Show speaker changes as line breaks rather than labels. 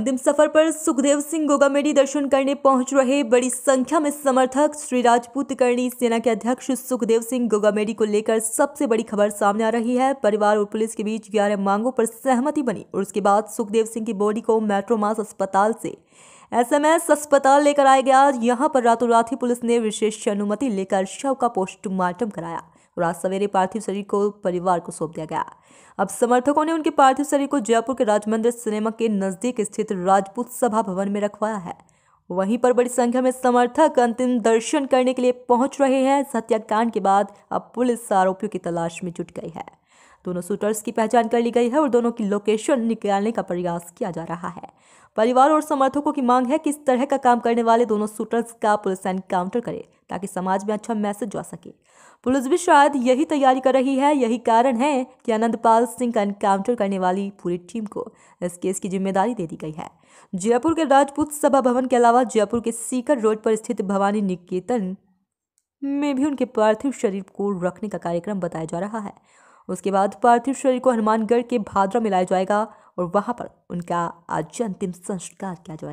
अंतिम सफर पर सुखदेव सिंह गोगामेडी दर्शन करने पहुंच रहे बड़ी संख्या में समर्थक श्री राजपूत करणी सेना के अध्यक्ष सुखदेव सिंह गोगामेडी को लेकर सबसे बड़ी खबर सामने आ रही है परिवार और पुलिस के बीच ग्यारह मांगों पर सहमति बनी और उसके बाद सुखदेव सिंह की बॉडी को मेट्रोमास अस्पताल से एसएमएस अस्पताल लेकर आया गया यहाँ पर रातों रात ही पुलिस ने विशेष अनुमति लेकर शव का पोस्टमार्टम कराया और आज सवेरे पार्थिव शरीर को परिवार को सौंप दिया गया अब समर्थकों ने उनके पार्थिव शरीर को जयपुर के राजमंदिर सिनेमा के नजदीक स्थित राजपूत सभा भवन में रखवाया है वहीं पर बड़ी संख्या में समर्थक अंतिम दर्शन करने के लिए पहुंच रहे हैं इस हत्याकांड के बाद अब पुलिस आरोपियों की तलाश में जुट गई है दोनों शूटर्स की पहचान कर ली गई है और दोनों की लोकेशन निकालने का प्रयास किया जा रहा है परिवार और समर्थकों की मांग है कि इस तरह का काम करने वाले दोनों शूटर्स का पुलिस एनकाउंटर करे ताकि समाज में अच्छा मैसेज जा सके पुलिस भी शायद यही तैयारी कर रही है यही कारण है कि आनंदपाल सिंह का एनकाउंटर करने वाली पूरी टीम को इस केस की जिम्मेदारी दे दी गई है जयपुर के राजपूत सभा भवन के अलावा जयपुर के सीकर रोड पर स्थित भवानी निकेतन में भी उनके पार्थिव शरीर को रखने का कार्यक्रम बताया जा रहा है उसके बाद पार्थिव शरीर को हनुमानगढ़ के भाद्रा में लाया जाएगा और वहाँ पर उनका आज अंतिम संस्कार किया जाए